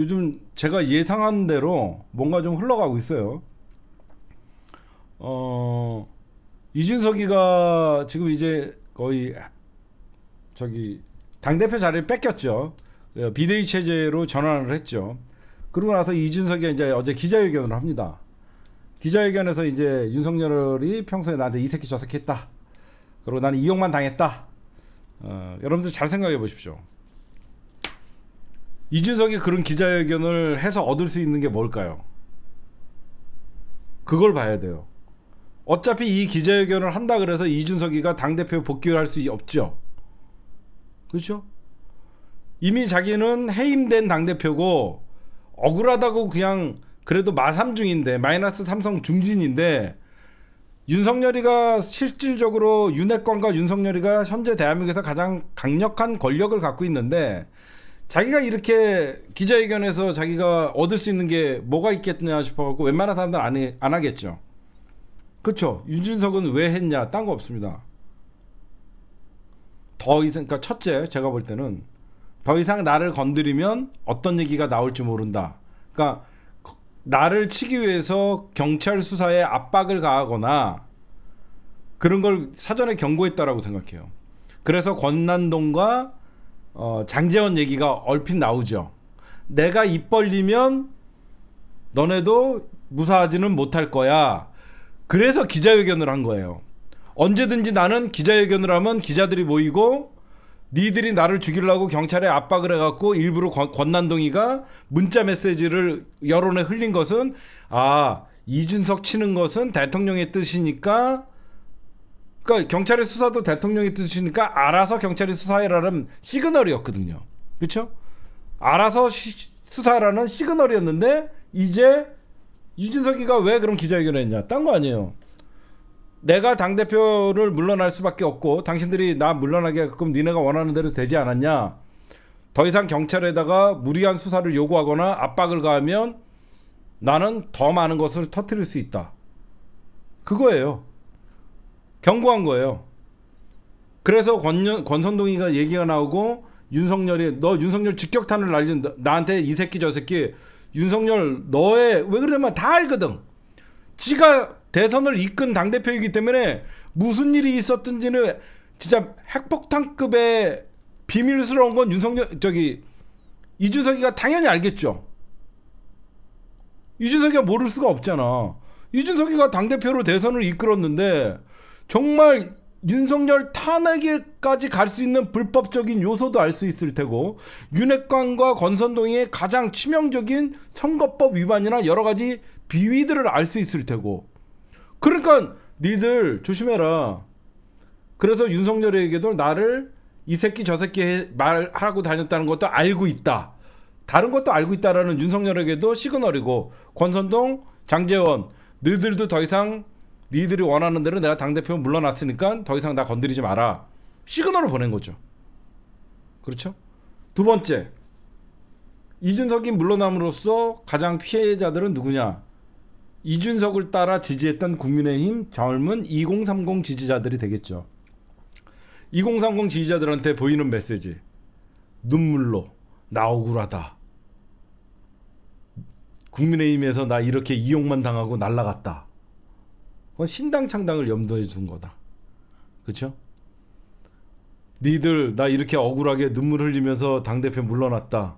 요즘 제가 예상한 대로 뭔가 좀 흘러가고 있어요. 어, 이준석이가 지금 이제 거의 저기 당대표 자리를 뺏겼죠. 예, 비대위 체제로 전환을 했죠. 그러고 나서 이준석이 이제 어제 기자회견을 합니다. 기자회견에서 이제 윤석열이 평소에 나한테 이 새끼 저 새끼 했다. 그리고 나는 이용만 당했다. 어, 여러분들 잘 생각해 보십시오. 이준석이 그런 기자회견을 해서 얻을 수 있는 게 뭘까요? 그걸 봐야 돼요. 어차피 이 기자회견을 한다 그래서 이준석이가 당대표 복귀할 수 없죠. 그렇죠? 이미 자기는 해임된 당대표고 억울하다고 그냥 그래도 마삼 중인데 마이너스 삼성 중진인데 윤석열이가 실질적으로 윤핵관과 윤석열이가 현재 대한민국에서 가장 강력한 권력을 갖고 있는데 자기가 이렇게 기자회견에서 자기가 얻을 수 있는 게 뭐가 있겠냐 느 싶어갖고 웬만한 사람들 안, 안 하겠죠. 그렇죠. 윤준석은 왜 했냐? 딴 거 없습니다. 더 이상, 그러니까 첫째, 제가 볼 때는 더 이상 나를 건드리면 어떤 얘기가 나올지 모른다. 그러니까 나를 치기 위해서 경찰 수사에 압박을 가하거나 그런 걸 사전에 경고했다라고 생각해요. 그래서 권난동과 어, 장재원 얘기가 얼핏 나오죠. 내가 입 벌리면 너네도 무사하지는 못할 거야. 그래서 기자회견을 한 거예요. 언제든지 나는 기자회견을 하면 기자들이 모이고 니들이 나를 죽이려고 경찰에 압박을 해갖고 일부러 권, 난동이가 문자 메시지를 여론에 흘린 것은 아 이준석 치는 것은 대통령의 뜻이니까 그러니까 경찰의 수사도 대통령이 뜻이니까 알아서 경찰이 수사해라는 시그널이었거든요. 그렇죠? 알아서 시, 수사라는 시그널이었는데 이제 유진석이가 왜 그런 기자회견을 했냐? 딴 거 아니에요. 내가 당 대표를 물러날 수밖에 없고 당신들이 나 물러나게끔 니네가 원하는 대로 되지 않았냐? 더 이상 경찰에다가 무리한 수사를 요구하거나 압박을 가하면 나는 더 많은 것을 터트릴 수 있다. 그거예요. 경고한 거예요. 그래서 권, 권선동이가 얘기가 나오고 윤석열이 너 윤석열 직격탄을 날린 나한테 이 새끼 저 새끼 윤석열 너의 왜 그러냐면 다 알거든. 지가 대선을 이끈 당대표이기 때문에 무슨 일이 있었든지는 진짜 핵폭탄급의 비밀스러운 건 윤석열 저기 이준석이가 당연히 알겠죠. 이준석이가 모를 수가 없잖아. 이준석이가 당대표로 대선을 이끌었는데 정말 윤석열 탄핵에까지 갈 수 있는 불법적인 요소도 알 수 있을 테고 윤핵관과 권선동의 가장 치명적인 선거법 위반이나 여러 가지 비위들을 알 수 있을 테고 그러니까 니들 조심해라 그래서 윤석열에게도 나를 이 새끼 저 새끼 말하고 다녔다는 것도 알고 있다 다른 것도 알고 있다라는 윤석열에게도 시그널이고 권선동 장재원 너희들도 더 이상 니들이 원하는 대로 내가 당대표 물러났으니까 더 이상 나 건드리지 마라. 시그널을 보낸 거죠. 그렇죠? 두 번째. 이준석이 물러남으로써 가장 피해자들은 누구냐? 이준석을 따라 지지했던 국민의힘 젊은 2030 지지자들이 되겠죠. 2030 지지자들한테 보이는 메시지. 눈물로 나 억울하다. 국민의힘에서 나 이렇게 이용만 당하고 날라갔다. 그건 신당 창당을 염두에 둔 거다. 그렇죠? 니들 나 이렇게 억울하게 눈물 흘리면서 당대표 물러났다.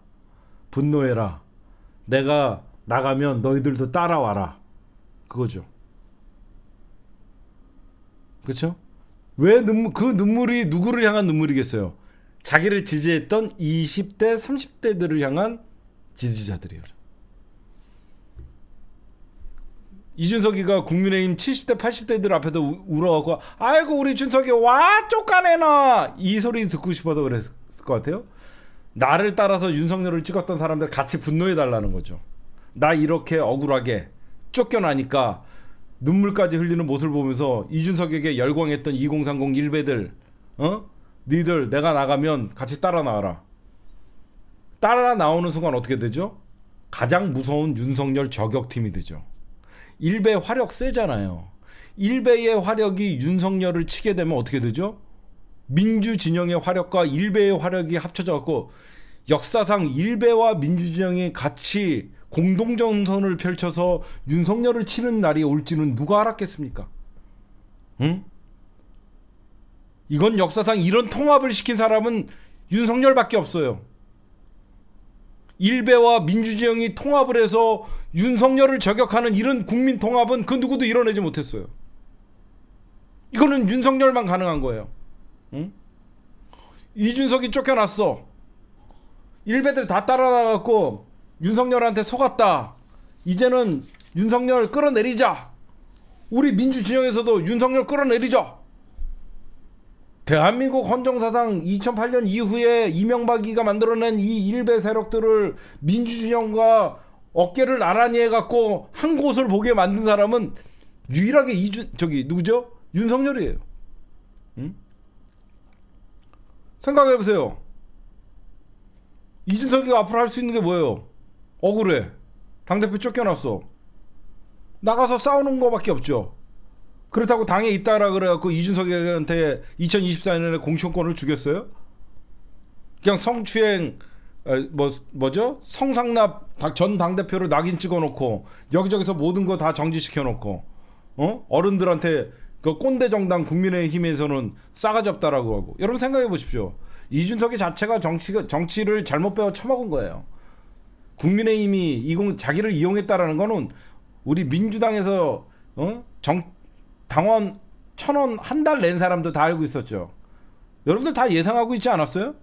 분노해라. 내가 나가면 너희들도 따라와라. 그거죠. 그렇죠? 왜 눈물 그 눈물이 누구를 향한 눈물이겠어요? 자기를 지지했던 20대, 30대들을 향한 지지자들이에요. 이준석이가 국민의힘 70대 80대들 앞에서 울어갖고 아이고 우리 준석이 와쪽가내나이 소리 듣고 싶어서 그랬을 것 같아요 나를 따라서 윤석열을 찍었던 사람들 같이 분노해 달라는 거죠 나 이렇게 억울하게 쫓겨나니까 눈물까지 흘리는 모습을 보면서 이준석에게 열광했던 2030일배들 어? 니들 내가 나가면 같이 따라 나와라 따라 나오는 순간 어떻게 되죠? 가장 무서운 윤석열 저격팀이 되죠 일배 화력 세잖아요. 일베의 화력이 윤석열을 치게 되면 어떻게 되죠? 민주 진영의 화력과 일베의 화력이 합쳐져 갖고 역사상 일베와 민주 진영이 같이 공동정선을 펼쳐서 윤석열을 치는 날이 올지는 누가 알았겠습니까? 응? 이건 역사상 이런 통합을 시킨 사람은 윤석열밖에 없어요. 일베와 민주지영이 통합을 해서 윤석열을 저격하는 이런 국민 통합은 그 누구도 이뤄내지 못했어요. 이거는 윤석열만 가능한 거예요. 응? 이준석이 쫓겨났어. 일베들 다 따라나갔고 윤석열한테 속았다. 이제는 윤석열 끌어내리자. 우리 민주진영에서도 윤석열 끌어내리자. 대한민국 헌정사상 2008년 이후에 이명박이가 만들어낸 이 일베 세력들을 민주주의형과 어깨를 나란히 해갖고 한 곳을 보게 만든 사람은 유일하게 이준 저기 누구죠? 윤석열이에요. 응? 생각해보세요. 이준석이가 앞으로 할 수 있는 게 뭐예요? 억울해. 당대표 쫓겨났어. 나가서 싸우는 거밖에 없죠. 그렇다고 당에 있다라 그래갖고 이준석한테 에게 2024년에 공천권을 주겠어요? 그냥 성추행 어, 뭐 뭐죠? 성상납 전 당대표를 낙인 찍어놓고 여기저기서 모든 거 다 정지시켜놓고 어 어른들한테 그 꼰대 정당 국민의힘에서는 싸가지 없다라고 하고 여러분 생각해 보십시오. 이준석이 자체가 정치 정치를 잘못 배워 처먹은 거예요. 국민의힘이 이공 자기를 이용했다라는 거는 우리 민주당에서 어? 정 당원 천원한 달 낸 사람도 다 알고 있었죠. 여러분들 다 예상하고 있지 않았어요?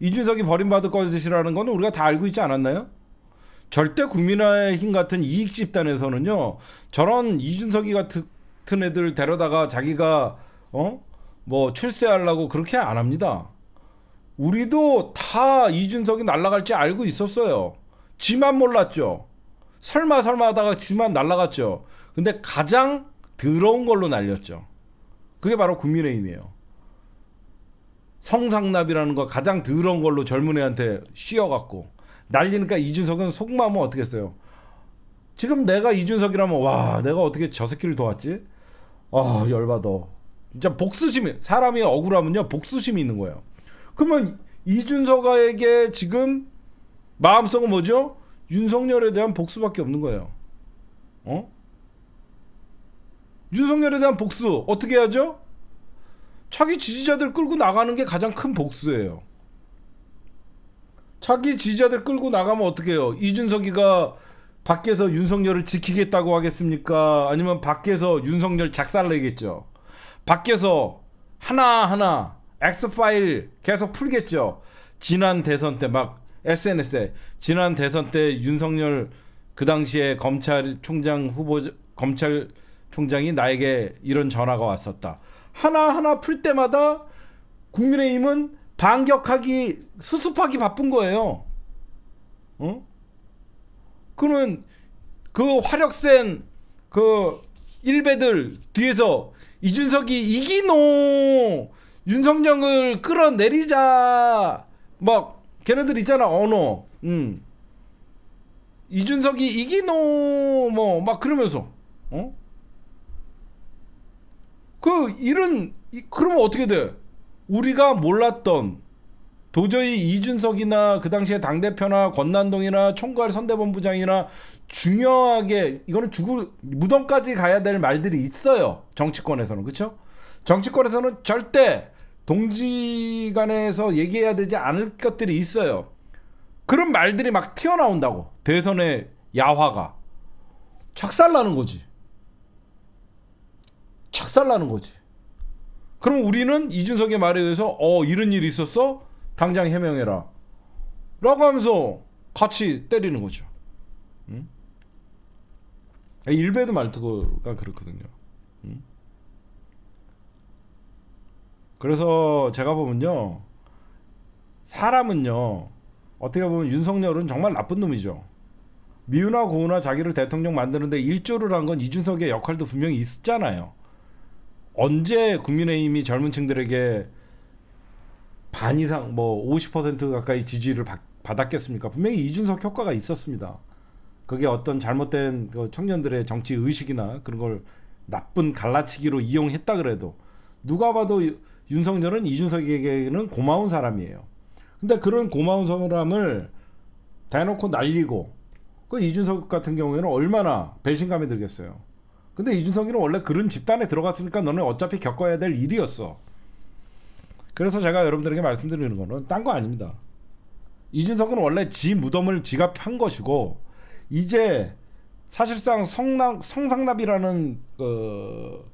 이준석이 버림받을 것이라는 건 우리가 다 알고 있지 않았나요? 절대 국민의힘 같은 이익 집단에서는요 저런 이준석이 같은 애들 데려다가 자기가 어뭐 출세하려고 그렇게 안 합니다. 우리도 다 이준석이 날라갈지 알고 있었어요. 지만 몰랐죠. 설마 설마 하다가 지만 날라갔죠. 근데 가장 들어온 걸로 날렸죠. 그게 바로 국민의힘이에요. 성상납이라는 거 가장 더러운 걸로 젊은 애한테 씌어갖고 날리니까 이준석은 속마음은 어떻게 했어요? 지금 내가 이준석이라면 와 내가 어떻게 저 새끼를 도왔지? 아 열받아. 진짜 복수심이 사람이 억울하면요 복수심이 있는 거예요. 그러면 이준석에게 지금 마음속은 뭐죠? 윤석열에 대한 복수밖에 없는 거예요. 어? 윤석열에 대한 복수 어떻게 하죠? 자기 지지자들 끌고 나가는 게 가장 큰 복수예요. 자기 지지자들 끌고 나가면 어떻게 해요? 이준석이가 밖에서 윤석열을 지키겠다고 하겠습니까? 아니면 밖에서 윤석열 작살내겠죠. 밖에서 하나하나 엑파일 계속 풀겠죠. 지난 대선 때 막 SNS에 지난 대선 때 윤석열 그 당시에 검찰총장 후보 검찰 총장이 나에게 이런 전화가 왔었다. 하나하나 풀 때마다 국민의힘은 반격하기 수습하기 바쁜 거예요. 어? 그러면 그 화력센 그 일베들 뒤에서 이준석이 이기노 윤석열을 끌어내리자 막 걔네들 있잖아 어노 음. 이준석이 이기노 뭐 막 그러면서 어? 그 이런 그러면 어떻게 돼? 우리가 몰랐던 도저히 이준석이나 그 당시에 당 대표나 권난동이나 총괄 선대본부장이나 중요하게 이거는 죽을 무덤까지 가야 될 말들이 있어요 정치권에서는 그렇죠? 정치권에서는 절대 동지 간에서 얘기해야 되지 않을 것들이 있어요. 그런 말들이 막 튀어나온다고 대선의 야화가 착살나는 거지. 살라는 거지. 그럼 우리는 이준석의 말에 의해서 어 이런 일이 있었어? 당장 해명해라. 라고 하면서 같이 때리는 거죠. 응? 아, 일베드 말투가 그렇거든요. 응? 그래서 제가 보면요. 사람은요. 어떻게 보면 윤석열은 정말 나쁜 놈이죠. 미우나 고우나 자기를 대통령 만드는데 일조를 한 건 이준석의 역할도 분명히 있었잖아요. 언제 국민의힘이 젊은 층들에게 반 이상 뭐 50% 가까이 지지를 받, 받았겠습니까? 분명히 이준석 효과가 있었습니다. 그게 어떤 잘못된 그 청년들의 정치 의식이나 그런 걸 나쁜 갈라치기로 이용했다 그래도 누가 봐도 윤석열은 이준석에게는 고마운 사람이에요. 근데 그런 고마운 사람을 대놓고 날리고 그 이준석 같은 경우에는 얼마나 배신감이 들겠어요. 근데 이준석이는 원래 그런 집단에 들어갔으니까 너는 어차피 겪어야 될 일이었어. 그래서 제가 여러분들에게 말씀드리는 거는 딴 거 아닙니다. 이준석은 원래 지 무덤을 지갑한 것이고 이제 사실상 성남 성상납이라는 그,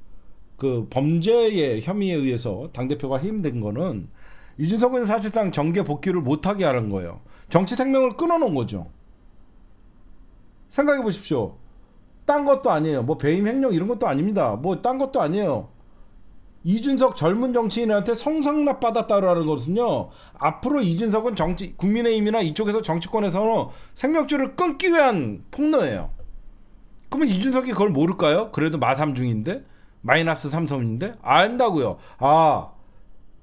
그 범죄의 혐의에 의해서 당 대표가 해임된 거는 이준석은 사실상 정계 복귀를 못하게 하는 거예요. 정치 생명을 끊어놓은 거죠. 생각해 보십시오. 딴 것도 아니에요. 뭐 배임 횡령 이런 것도 아닙니다. 뭐 딴 것도 아니에요. 이준석 젊은 정치인한테 성상납 받았다라는 것은요. 앞으로 이준석은 정치 국민의힘이나 이쪽에서 정치권에서 생명줄을 끊기 위한 폭로예요. 그러면 이준석이 그걸 모를까요? 그래도 마삼 중인데 마이너스 삼성인데 안다고요. 아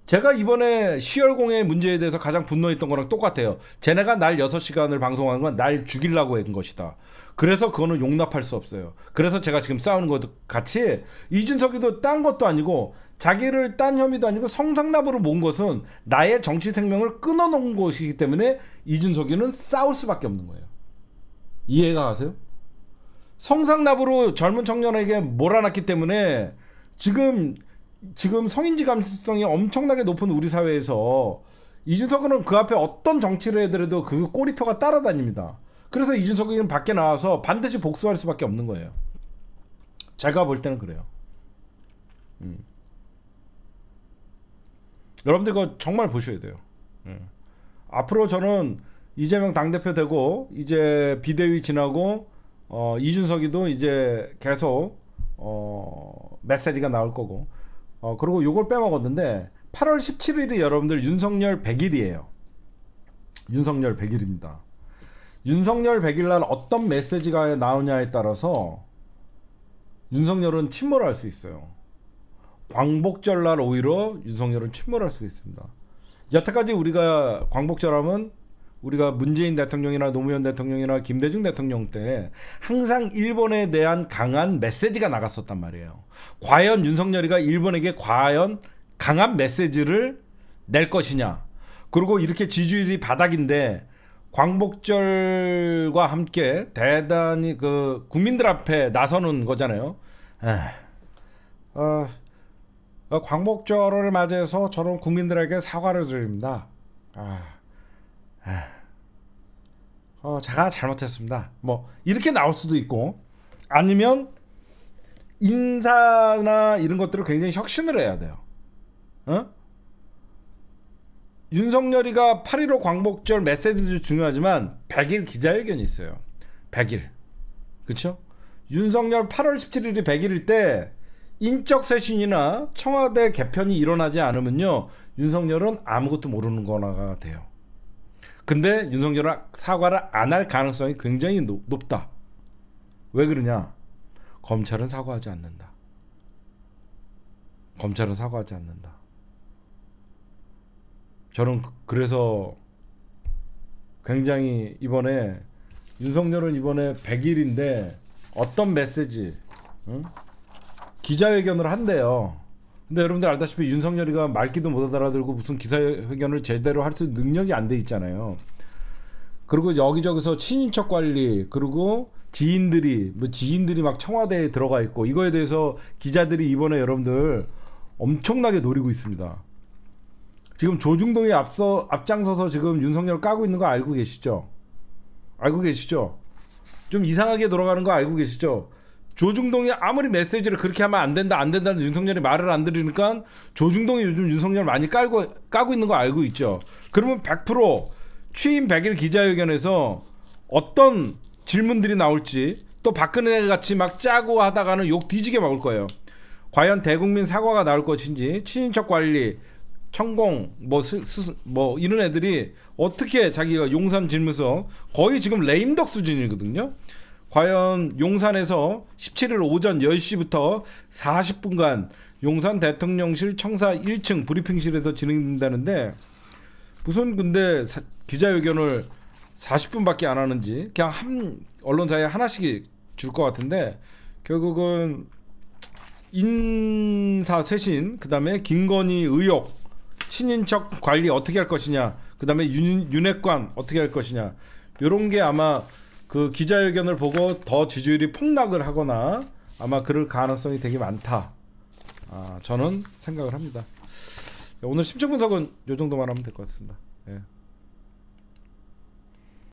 제가 이번에 시열공의 문제에 대해서 가장 분노했던 거랑 똑같아요. 쟤네가 날 6시간을 방송하는 건 날 죽이려고 한 것이다. 그래서 그거는 용납할 수 없어요. 그래서 제가 지금 싸우는 것 같이 이준석이도 딴 것도 아니고 자기를 딴 혐의도 아니고 성상납으로 모은 것은 나의 정치 생명을 끊어놓은 것이기 때문에 이준석이는 싸울 수밖에 없는 거예요. 이해가 가세요? 성상납으로 젊은 청년에게 몰아놨기 때문에 지금 지금 성인지 감수성이 엄청나게 높은 우리 사회에서 이준석은 그 앞에 어떤 정치를 해더라도 그 꼬리표가 따라다닙니다. 그래서 이준석은 밖에 나와서 반드시 복수할 수밖에 없는 거예요. 제가 볼 때는 그래요. 음. 여러분들 그거 정말 보셔야 돼요. 음. 앞으로 저는 이재명 당대표 되고 이제 비대위 지나고 어, 이준석이도 이제 계속 어, 메시지가 나올 거고 어, 그리고 요걸 빼먹었는데 8월 17일이 여러분들 윤석열 100일이에요. 윤석열 100일입니다. 윤석열 100일 날 어떤 메시지가 나오냐에 따라서 윤석열은 침몰할 수 있어요. 광복절 날 오히려 윤석열은 침몰할 수 있습니다. 여태까지 우리가 광복절 하면 우리가 문재인 대통령이나 노무현 대통령이나 김대중 대통령 때 항상 일본에 대한 강한 메시지가 나갔었단 말이에요. 과연 윤석열이가 일본에게 과연 강한 메시지를 낼 것이냐. 그리고 이렇게 지지율이 바닥인데 광복절과 함께 대단히 그 국민들 앞에 나서는 거잖아요. 어, 어, 광복절을 맞이해서 저런 국민들에게 사과를 드립니다. 아. 어, 제가 잘못했습니다. 뭐 이렇게 나올 수도 있고 아니면 인사나 이런 것들을 굉장히 혁신을 해야 돼요. 어? 윤석열이가 8.15 광복절 메시지도 중요하지만 100일 기자회견이 있어요. 100일. 그쵸? 윤석열 8월 17일이 100일일 때 인적 쇄신이나 청와대 개편이 일어나지 않으면요. 윤석열은 아무것도 모르는 거나가 돼요. 근데 윤석열은 사과를 안 할 가능성이 굉장히 높, 다왜 그러냐? 검찰은 사과하지 않는다. 검찰은 사과하지 않는다. 저는 그, 그래서 굉장히 이번에 윤석열은 이번에 100일인데 어떤 메시지 응? 기자회견을 한대요. 근데 여러분들 알다시피 윤석열이가 말기도 못 알아들고 무슨 기사회견을 제대로 할 수 능력이 안 돼 있잖아요. 그리고 여기저기서 친인척 관리 그리고 지인들이 뭐 지인들이 막 청와대에 들어가 있고 이거에 대해서 기자들이 이번에 여러분들 엄청나게 노리고 있습니다. 지금 조중동이 앞서 앞장서서 지금 윤석열 까고 있는 거 알고 계시죠? 알고 계시죠? 좀 이상하게 돌아가는 거 알고 계시죠? 조중동이 아무리 메시지를 그렇게 하면 안 된다 안 된다는 윤석열이 말을 안 들으니까 조중동이 요즘 윤석열 많이 깔고 까고 있는 거 알고 있죠. 그러면 100% 취임 100일 기자회견에서 어떤 질문들이 나올지 또 박근혜 같이 막 짜고 하다가는 욕 뒤지게 먹을 거예요. 과연 대국민 사과가 나올 것인지 친인척 관리 천공 뭐, 스, 뭐 이런 애들이 어떻게 자기가 용산 질문서 거의 지금 레임덕 수준이거든요. 과연 용산에서 17일 오전 10시부터 40분간 용산 대통령실 청사 1층 브리핑실에서 진행된다는데 무슨 근데 사, 기자회견을 40분밖에 안 하는지 그냥 한 언론사에 하나씩 줄 것 같은데 결국은 인사 쇄신 그다음에 김건희 의혹 친인척 관리 어떻게 할 것이냐 그다음에 윤, 윤핵관 어떻게 할 것이냐 요런 게 아마 그 기자회견을 보고 더 지지율이 폭락을 하거나 아마 그럴 가능성이 되게 많다. 아, 저는 생각을 합니다. 오늘 심층 분석은 요 정도만 하면 될 것 같습니다. 예.